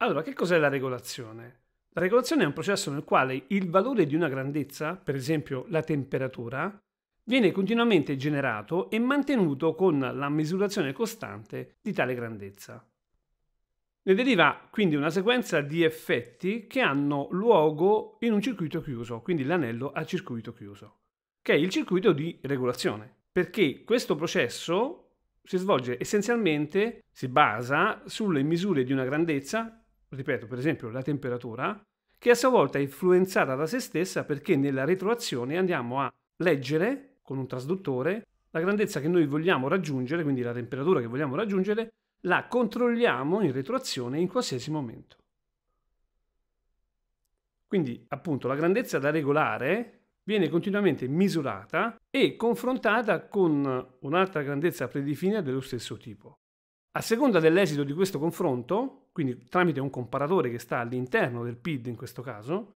Allora, che cos'è la regolazione? La regolazione è un processo nel quale il valore di una grandezza, per esempio la temperatura, viene continuamente generato e mantenuto con la misurazione costante di tale grandezza. Ne deriva quindi una sequenza di effetti che hanno luogo in un circuito chiuso, quindi l'anello a circuito chiuso, che è il circuito di regolazione, perché questo processo si svolge essenzialmente, si basa sulle misure di una grandezza ripeto, per esempio la temperatura, che a sua volta è influenzata da se stessa perché nella retroazione andiamo a leggere con un trasduttore la grandezza che noi vogliamo raggiungere, quindi la temperatura che vogliamo raggiungere, la controlliamo in retroazione in qualsiasi momento. Quindi appunto la grandezza da regolare viene continuamente misurata e confrontata con un'altra grandezza predefinita dello stesso tipo. A seconda dell'esito di questo confronto, quindi tramite un comparatore che sta all'interno del PID in questo caso,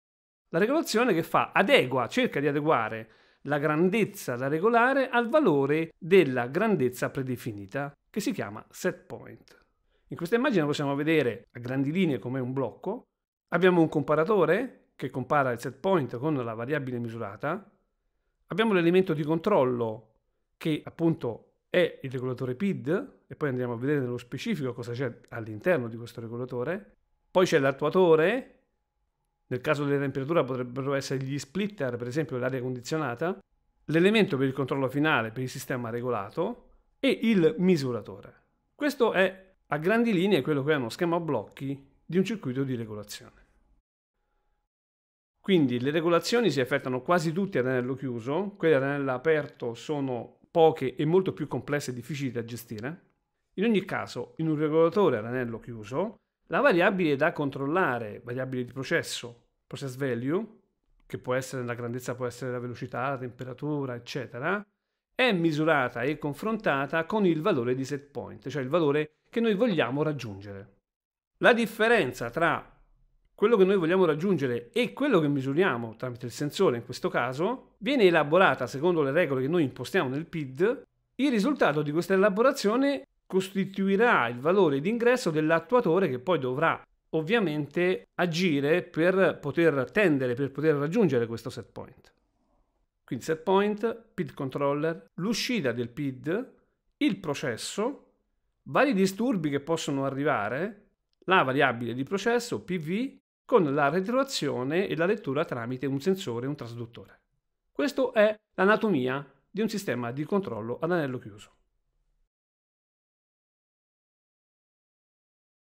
la regolazione che fa adegua, cerca di adeguare la grandezza da regolare al valore della grandezza predefinita che si chiama set point. In questa immagine possiamo vedere a grandi linee come un blocco. Abbiamo un comparatore che compara il set point con la variabile misurata. Abbiamo l'elemento di controllo che appunto è il regolatore PID e poi andiamo a vedere nello specifico cosa c'è all'interno di questo regolatore. Poi c'è l'attuatore, nel caso della temperatura potrebbero essere gli splitter, per esempio l'aria condizionata, l'elemento per il controllo finale per il sistema regolato e il misuratore. Questo è a grandi linee quello che è uno schema a blocchi di un circuito di regolazione. Quindi le regolazioni si effettuano quasi tutte ad anello chiuso, quelle ad anello aperto sono poche e molto più complesse e difficili da gestire. In ogni caso, in un regolatore ad anello chiuso, la variabile da controllare, variabile di processo, process value, che può essere la grandezza, può essere la velocità, la temperatura, eccetera, è misurata e confrontata con il valore di set point, cioè il valore che noi vogliamo raggiungere. La differenza tra quello che noi vogliamo raggiungere e quello che misuriamo tramite il sensore in questo caso, viene elaborata secondo le regole che noi impostiamo nel PID, il risultato di questa elaborazione costituirà il valore d'ingresso dell'attuatore che poi dovrà ovviamente agire per poter tendere, per poter raggiungere questo set point. Quindi set point, PID controller, l'uscita del PID, il processo, vari disturbi che possono arrivare, la variabile di processo, PV, con la retroazione e la lettura tramite un sensore e un trasduttore. Questa è l'anatomia di un sistema di controllo ad anello chiuso.